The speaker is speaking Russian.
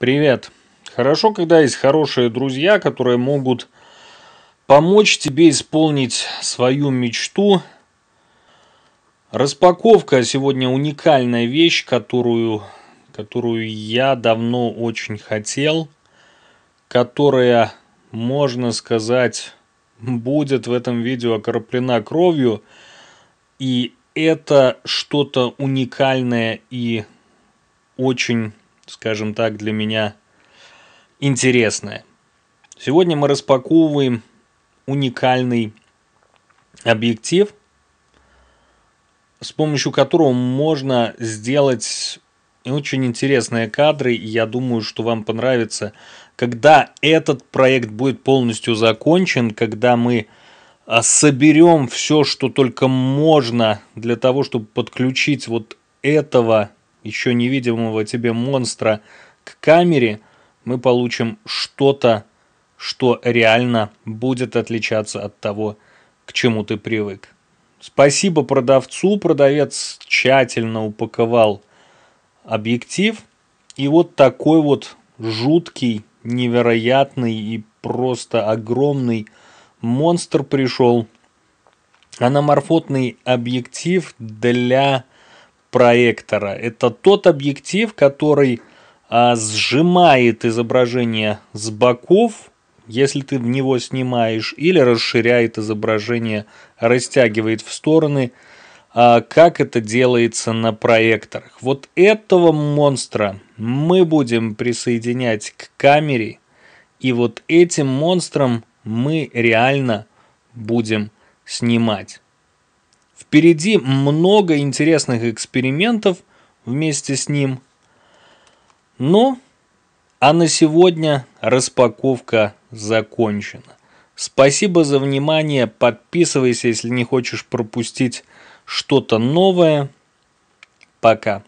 Привет. Хорошо, когда есть хорошие друзья, которые могут помочь тебе исполнить свою мечту. Распаковка сегодня уникальная вещь, которую, которую я давно очень хотел, которая, можно сказать, будет в этом видео окроплена кровью. И это что-то уникальное и очень скажем так, для меня интересное. Сегодня мы распаковываем уникальный объектив, с помощью которого можно сделать очень интересные кадры. я думаю, что вам понравится, когда этот проект будет полностью закончен, когда мы а, соберем все, что только можно для того, чтобы подключить вот этого еще невидимого тебе монстра к камере, мы получим что-то, что реально будет отличаться от того, к чему ты привык. Спасибо продавцу, продавец тщательно упаковал объектив. И вот такой вот жуткий, невероятный и просто огромный монстр пришел. Аноморфотный объектив для проектора. Это тот объектив, который а, сжимает изображение с боков, если ты в него снимаешь, или расширяет изображение, растягивает в стороны, а, как это делается на проекторах. Вот этого монстра мы будем присоединять к камере, и вот этим монстром мы реально будем снимать. Впереди много интересных экспериментов вместе с ним. Ну, а на сегодня распаковка закончена. Спасибо за внимание. Подписывайся, если не хочешь пропустить что-то новое. Пока.